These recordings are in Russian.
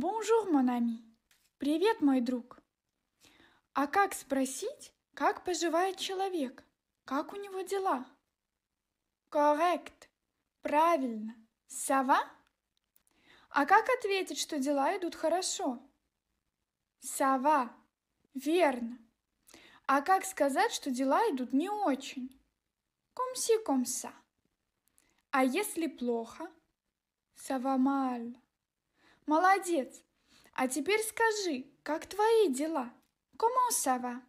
«Бонжур, Монами!» «Привет, мой друг!» А как спросить, как поживает человек? Как у него дела? Коррект. Правильно. Сава? А как ответить, что дела идут хорошо? Сава. Верно. А как сказать, что дела идут не очень? Комси комса. А если плохо? Савамаль. Молодец! А теперь скажи, как твои дела? Comment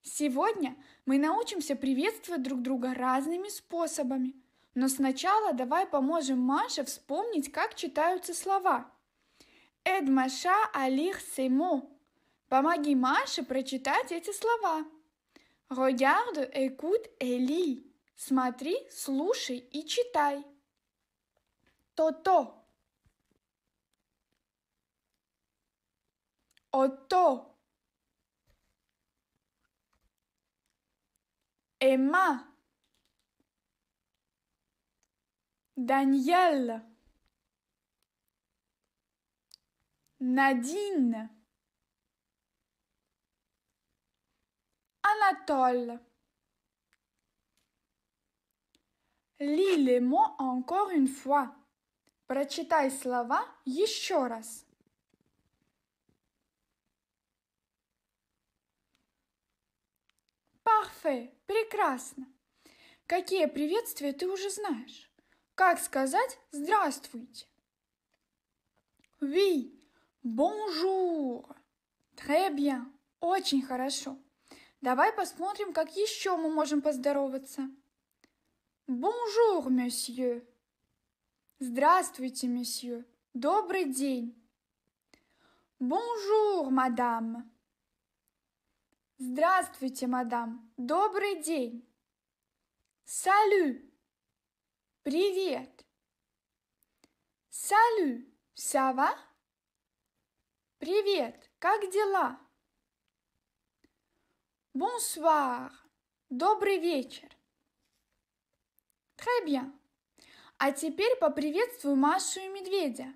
Сегодня мы научимся приветствовать друг друга разными способами. Но сначала давай поможем Маше вспомнить, как читаются слова. Эдмаша, Алих Сеймо. Помоги Маше прочитать эти слова. Regarde, écoute et Смотри, слушай и читай. Otto. Emma. Daniel. Nadine. Anatole. Lis les mots encore une fois. Прочитай слова еще раз. Парфе, прекрасно. Какие приветствия ты уже знаешь? Как сказать «здравствуйте»? Oui, bonjour. Très bien. Очень хорошо. Давай посмотрим, как еще мы можем поздороваться. Bonjour, monsieur. Здравствуйте, месье. Добрый день. Бонжур, мадам. Здравствуйте, мадам. Добрый день. Салю. Привет. Салю. Сава? Привет. Как дела? Бонсуар. Добрый вечер. Très bien. А теперь поприветствую Машу и медведя.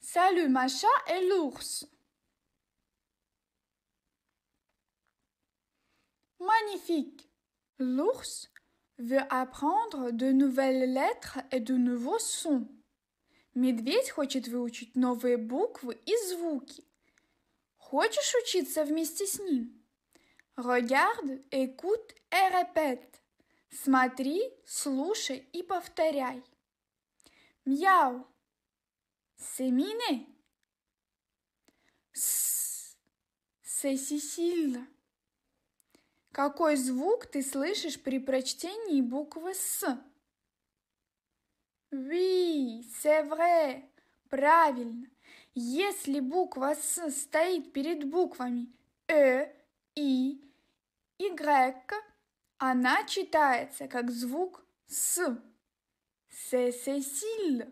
Салю, Маша и Лурс. Magnifique. L'ours veut apprendre de nouvelles lettres et de nouveaux sons. Медведь хочет выучить новые буквы и звуки. Хочешь учиться вместе с ним? Regarde, écoute et répète. Смотри, слушай и повторяй. Мяу. Семины. С. Сесисильно. Какой звук ты слышишь при прочтении буквы С? Oui, c'est vrai. Правильно. Если буква С стоит перед буквами Э, И, Y, она читается как звук С. C'est Cécile.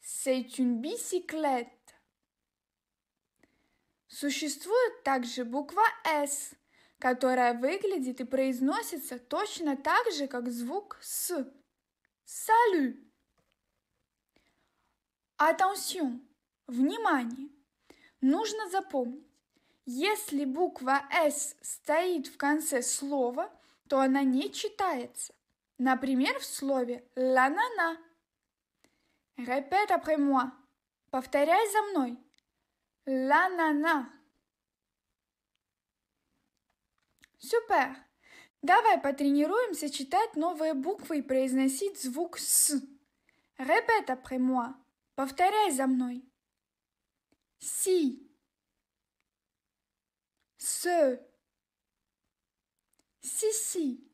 C'est une bicyclette. Существует также буква «С», которая выглядит и произносится точно так же, как звук «С». Салю. Attention! Внимание! Нужно запомнить, если буква «С» стоит в конце слова, то она не читается. Например, в слове «ла-на-на». Репет après moi. Повторяй за мной. «Ла-на-на». Супер! Давай потренируемся читать новые буквы и произносить звук «с». Репет après moi. Повторяй за мной. Си. Се. Си-си.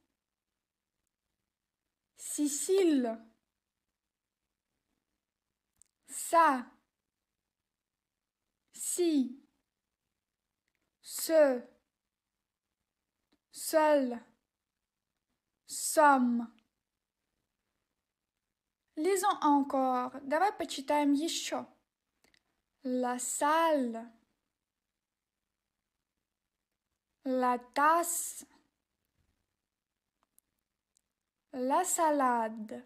Sicile. Ça. Si. Ce. Seul. Somme. Lisons encore. Давай почитаем chaud La salle. La tasse la salade,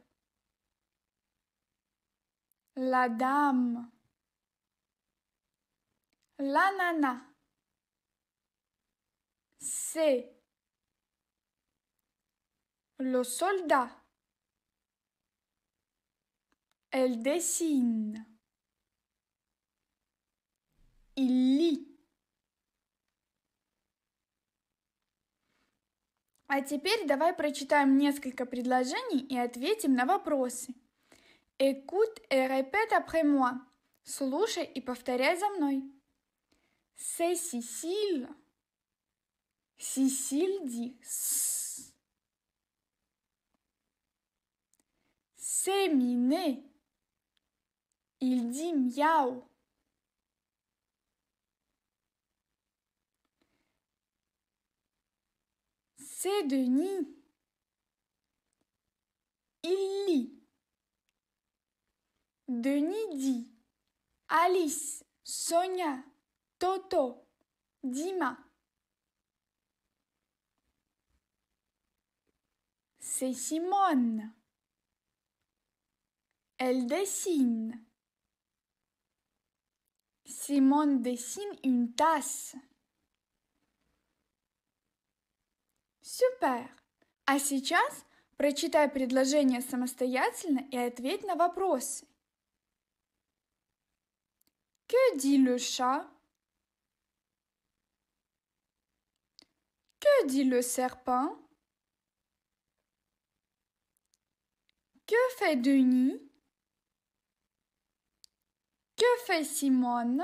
la dame, la nana, c'est le soldat. Elle dessine. Il lit. А теперь давай прочитаем несколько предложений и ответим на вопросы. Écoute et répète après moi. Слушай и повторяй за мной. C'est Cécile. Cécile dit s. C'est Minet. Il dit miaou. C'est Denis. Il lit. Denis dit. Alice, Sonia, Toto, Dima. C'est Simone. Elle dessine. Simone dessine une tasse. Супер! А сейчас прочитай предложение самостоятельно и ответь на вопросы. Que dit le chat? Que dit le serpent? Que fait Denis? Que fait Simone?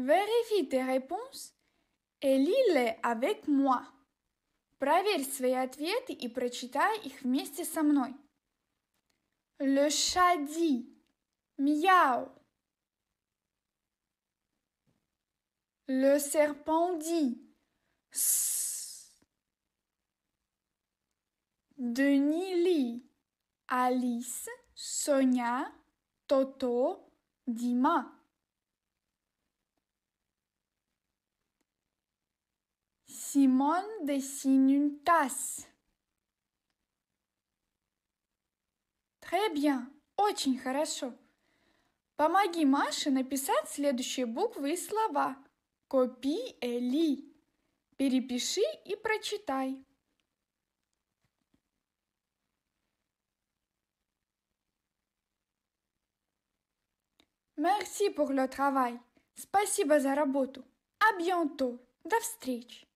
Vérifie tes réponses et lis-les avec moi. Проверь свои réponses et lis-les avec moi. Le chat dit miaou. Le serpent dit Sss. Denis lit Alice, Sonia, Toto, Dima. Simon dessine une tasse. Très bien. Очень хорошо. Помоги Маше написать следующие буквы и слова. Копи Эли. Перепиши и прочитай. Merci pour le travail. Спасибо за работу. À а bientôt. До встречи.